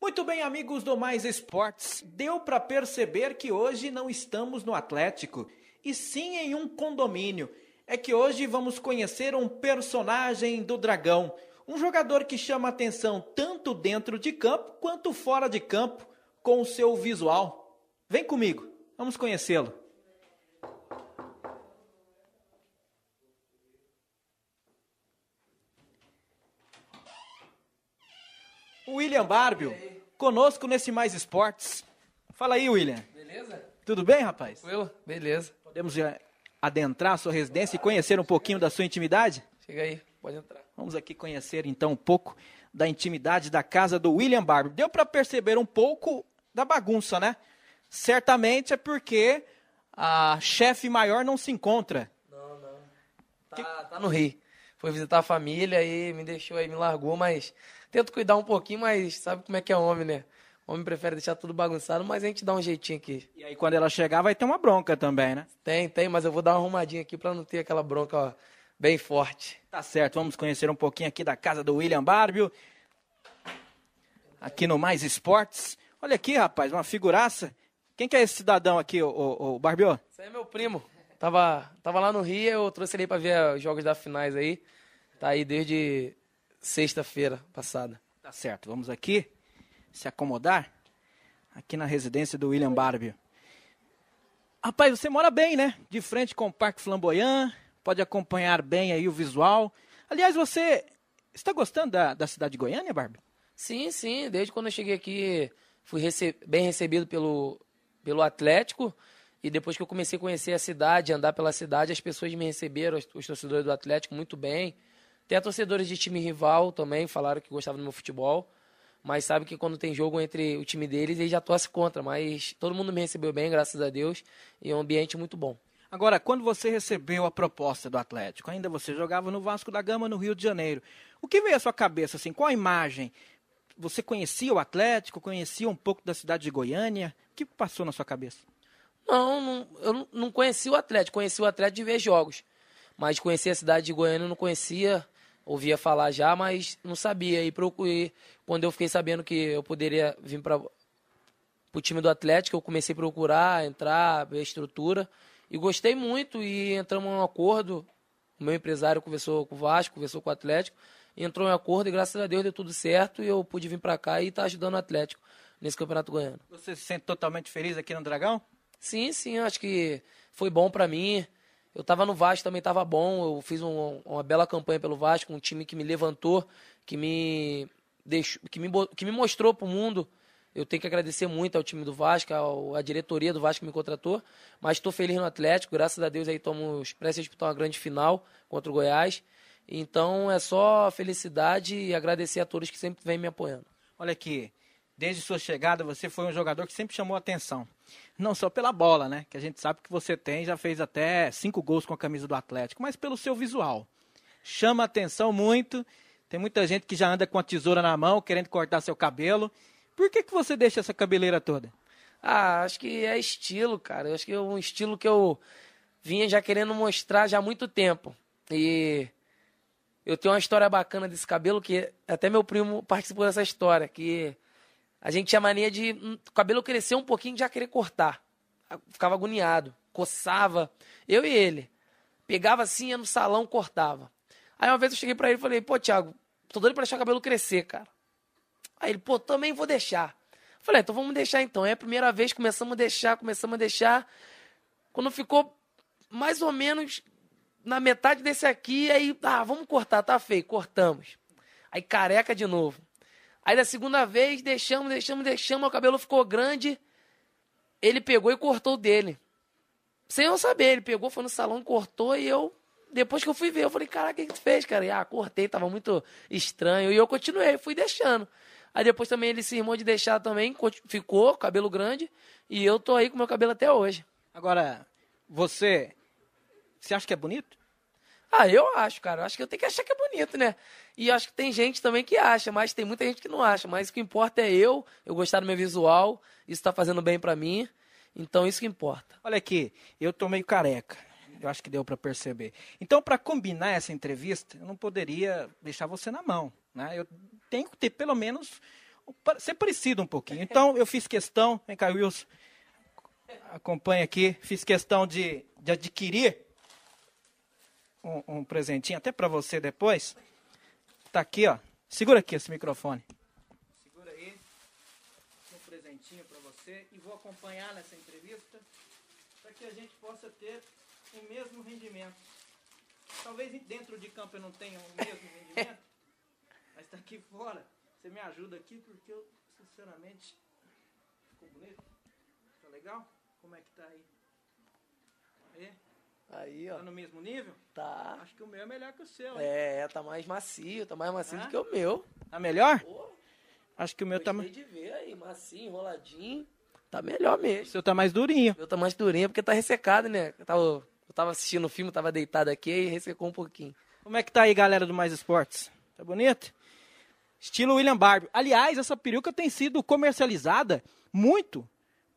Muito bem, amigos do Mais Esportes. Deu para perceber que hoje não estamos no Atlético, e sim em um condomínio. É que hoje vamos conhecer um personagem do Dragão, um jogador que chama atenção tanto dentro de campo quanto fora de campo com o seu visual. Vem comigo, vamos conhecê-lo. William Barbio conosco nesse Mais Esportes. Fala aí, William. Beleza? Tudo bem, rapaz? Tranquilo? Beleza. Podemos adentrar a sua residência e conhecer um pouquinho da sua intimidade? Chega aí, pode entrar. Vamos aqui conhecer então um pouco da intimidade da casa do William Barber. Deu para perceber um pouco da bagunça, né? Certamente é porque a chefe maior não se encontra. Não, não. Tá, que... tá no Rio foi visitar a família e me deixou aí, me largou, mas tento cuidar um pouquinho, mas sabe como é que é homem, né? Homem prefere deixar tudo bagunçado, mas a gente dá um jeitinho aqui. E aí quando ela chegar vai ter uma bronca também, né? Tem, tem, mas eu vou dar uma arrumadinha aqui para não ter aquela bronca, ó, bem forte. Tá certo, vamos conhecer um pouquinho aqui da casa do William Barbio. Aqui no Mais Esportes. Olha aqui, rapaz, uma figuraça. Quem que é esse cidadão aqui, o, o, o Barbio? Esse é meu primo. Tava, tava lá no Rio, eu trouxe ele para ver os jogos da finais aí. Tá aí desde sexta-feira passada. Tá certo, vamos aqui se acomodar aqui na residência do William Barbie. Rapaz, você mora bem, né? De frente com o Parque Flamboyant, pode acompanhar bem aí o visual. Aliás, você está gostando da, da cidade de Goiânia, Barbie? Sim, sim. Desde quando eu cheguei aqui, fui rece bem recebido pelo, pelo Atlético. E depois que eu comecei a conhecer a cidade, andar pela cidade, as pessoas me receberam, os torcedores do Atlético, muito bem. Até torcedores de time rival também falaram que gostavam do meu futebol. Mas sabe que quando tem jogo entre o time deles, eles já torcem contra. Mas todo mundo me recebeu bem, graças a Deus. E é um ambiente muito bom. Agora, quando você recebeu a proposta do Atlético, ainda você jogava no Vasco da Gama, no Rio de Janeiro. O que veio à sua cabeça, assim? Qual a imagem? Você conhecia o Atlético? Conhecia um pouco da cidade de Goiânia? O que passou na sua cabeça? Não, não eu não conheci o Atlético. Conheci o Atlético de ver jogos. Mas conheci a cidade de Goiânia, não conhecia. Ouvia falar já, mas não sabia. E procurei. Quando eu fiquei sabendo que eu poderia vir para o time do Atlético, eu comecei a procurar, entrar, ver a estrutura. E gostei muito e entramos um acordo. O meu empresário conversou com o Vasco, conversou com o Atlético, entrou em acordo e graças a Deus deu tudo certo e eu pude vir para cá e estar tá ajudando o Atlético nesse Campeonato Goiano. Você se sente totalmente feliz aqui no Dragão? Sim, sim, acho que foi bom para mim. Eu estava no Vasco, também estava bom. Eu fiz um, uma bela campanha pelo Vasco, um time que me levantou, que me deixou, que me, que me mostrou pro mundo. Eu tenho que agradecer muito ao time do Vasco, à diretoria do Vasco que me contratou. Mas estou feliz no Atlético, graças a Deus aí estamos prestes a disputar uma grande final contra o Goiás. Então é só felicidade e agradecer a todos que sempre vêm me apoiando. Olha aqui, desde sua chegada você foi um jogador que sempre chamou atenção não só pela bola, né? Que a gente sabe que você tem, já fez até cinco gols com a camisa do Atlético, mas pelo seu visual. Chama atenção muito. Tem muita gente que já anda com a tesoura na mão, querendo cortar seu cabelo. Por que, que você deixa essa cabeleira toda? Ah, acho que é estilo, cara. Acho que é um estilo que eu vinha já querendo mostrar já há muito tempo. E eu tenho uma história bacana desse cabelo que até meu primo participou dessa história, que a gente tinha mania de. Hum, o cabelo crescer um pouquinho já querer cortar. Ficava agoniado, coçava. Eu e ele. Pegava assim, ia no salão, cortava. Aí uma vez eu cheguei para ele e falei, pô, Thiago, tô doido pra deixar o cabelo crescer, cara. Aí ele, pô, também vou deixar. falei, é, então vamos deixar então. É a primeira vez, começamos a deixar, começamos a deixar. Quando ficou mais ou menos na metade desse aqui, aí, ah, vamos cortar, tá feio, cortamos. Aí careca de novo. Aí da segunda vez, deixamos, deixamos, deixamos, o cabelo ficou grande. Ele pegou e cortou dele. Sem eu saber, ele pegou, foi no salão, cortou e eu. Depois que eu fui ver, eu falei, caraca, o que, que tu fez, cara? E, ah, cortei, tava muito estranho. E eu continuei, fui deixando. Aí depois também ele se irmão de deixar também, ficou, cabelo grande. E eu tô aí com meu cabelo até hoje. Agora, você. Você acha que é bonito? Ah, eu acho, cara. Acho que eu tenho que achar que é bonito, né? E acho que tem gente também que acha, mas tem muita gente que não acha. Mas o que importa é eu, eu gostar do meu visual, isso tá fazendo bem para mim. Então isso que importa. Olha aqui, eu tô meio careca. Eu acho que deu para perceber. Então, para combinar essa entrevista, eu não poderia deixar você na mão, né? Eu tenho que ter pelo menos ser parecido um pouquinho. Então, eu fiz questão, vem cá, Wilson, acompanha aqui, fiz questão de, de adquirir um, um presentinho até para você depois. Tá aqui, ó. Segura aqui esse microfone. Segura aí. Um presentinho para você e vou acompanhar nessa entrevista para que a gente possa ter o mesmo rendimento. Talvez dentro de campo eu não tenha o mesmo rendimento, mas tá aqui fora. Você me ajuda aqui porque eu, sinceramente, ficou bonito. Tá legal? Como é que tá aí? aí? Aí, ó. Tá no mesmo nível? Tá. Acho que o meu é melhor que o seu. É, hein? tá mais macio, tá mais macio do né? que o meu. Tá melhor? Pô, Acho que o meu tá mais. de ver aí, macio, enroladinho. Tá melhor mesmo. O seu tá mais durinho. O meu tá mais durinho porque tá ressecado, né? Eu tava, eu tava assistindo o filme, tava deitado aqui e ressecou um pouquinho. Como é que tá aí, galera do Mais Esportes? Tá bonito? Estilo William Barbie. Aliás, essa peruca tem sido comercializada muito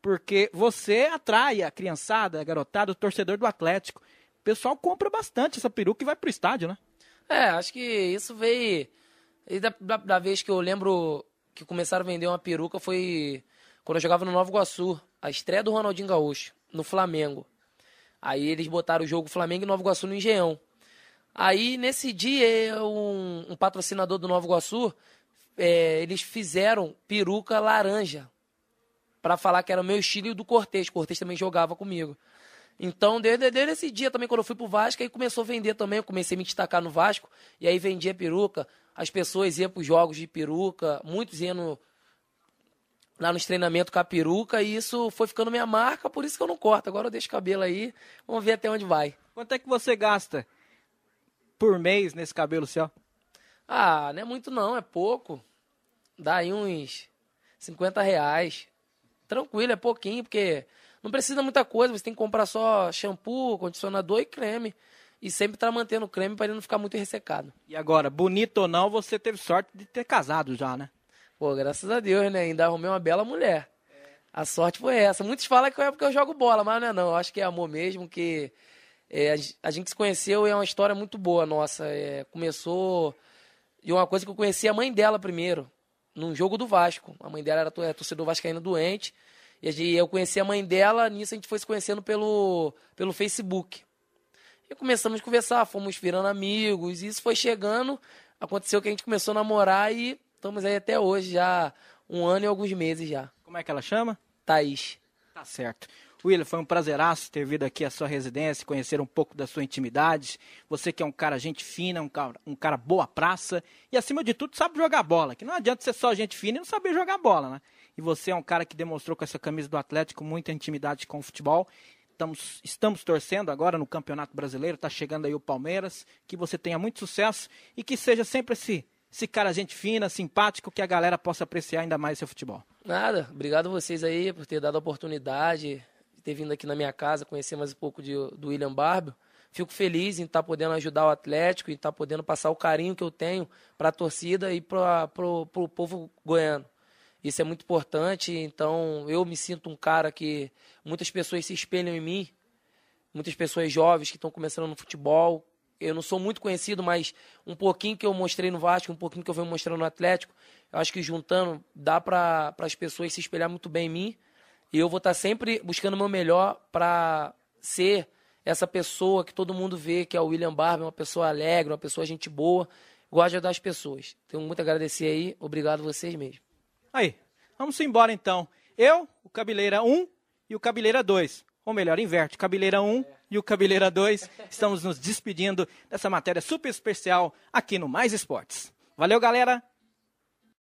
porque você atrai a criançada, a garotada, o torcedor do Atlético. O pessoal compra bastante essa peruca e vai pro estádio, né? É, acho que isso veio. Da, da, da, vez que eu lembro que começaram a vender uma peruca foi quando eu jogava no Novo Iguaçu, a estreia do Ronaldinho Gaúcho, no Flamengo. Aí eles botaram o jogo Flamengo e Novo Iguaçu no Engenhão. Aí nesse dia, um, um patrocinador do Novo Iguaçu, é, eles fizeram peruca laranja, para falar que era o meu estilo e do Cortez. Cortez também jogava comigo. Então, desde, desde esse dia também, quando eu fui pro Vasco, aí começou a vender também. Eu comecei a me destacar no Vasco, e aí vendia peruca. As pessoas iam pros jogos de peruca, muitos iam no, lá nos treinamentos com a peruca, e isso foi ficando minha marca, por isso que eu não corto. Agora eu deixo o cabelo aí, vamos ver até onde vai. Quanto é que você gasta por mês nesse cabelo seu? Ah, não é muito não, é pouco. Dá aí uns 50 reais. Tranquilo, é pouquinho, porque não precisa muita coisa. Você tem que comprar só shampoo, condicionador e creme. E sempre tá mantendo o creme para ele não ficar muito ressecado. E agora, bonito ou não, você teve sorte de ter casado já, né? Pô, graças a Deus, né? Ainda arrumei uma bela mulher. É. A sorte foi essa. Muitos falam que é porque eu jogo bola, mas não é não. Eu acho que é amor mesmo, que é, a gente se conheceu e é uma história muito boa nossa. É, começou... de uma coisa que eu conheci a mãe dela primeiro num jogo do Vasco. A mãe dela era, é, torcedor vascaína doente. E eu conheci a mãe dela, nisso a gente foi se conhecendo pelo, pelo Facebook. E começamos a conversar, fomos virando amigos, e isso foi chegando. Aconteceu que a gente começou a namorar e estamos aí até hoje, já um ano e alguns meses já. Como é que ela chama? Thaís. Tá certo. William, foi um prazeraço ter vindo aqui à sua residência, conhecer um pouco da sua intimidade. Você que é um cara gente fina, um cara, um cara boa praça e, acima de tudo, sabe jogar bola. Que não adianta ser só gente fina e não saber jogar bola, né? E você é um cara que demonstrou com essa camisa do Atlético muita intimidade com o futebol. Estamos, estamos torcendo agora no Campeonato Brasileiro, está chegando aí o Palmeiras. Que você tenha muito sucesso e que seja sempre esse, esse cara gente fina, simpático, que a galera possa apreciar ainda mais seu futebol. Nada, obrigado a vocês aí por ter dado a oportunidade ter vindo aqui na minha casa, conhecer mais um pouco de, do William Barbio. Fico feliz em estar tá podendo ajudar o Atlético, e estar tá podendo passar o carinho que eu tenho para a torcida e para o povo goiano. Isso é muito importante, então eu me sinto um cara que muitas pessoas se espelham em mim, muitas pessoas jovens que estão começando no futebol, eu não sou muito conhecido, mas um pouquinho que eu mostrei no Vasco, um pouquinho que eu venho mostrando no Atlético, eu acho que juntando dá para as pessoas se espelhar muito bem em mim. E eu vou estar tá sempre buscando o meu melhor para ser essa pessoa que todo mundo vê, que é o William Barber, uma pessoa alegre, uma pessoa gente boa. Gosto de ajudar as pessoas. Tenho muito a agradecer aí. Obrigado a vocês mesmo. Aí, vamos embora então. Eu, o Cabeleira 1 e o Cabeleira 2. Ou melhor, inverte. Cabeleira 1 e o Cabeleira 2. Estamos nos despedindo dessa matéria super especial aqui no Mais Esportes. Valeu, galera!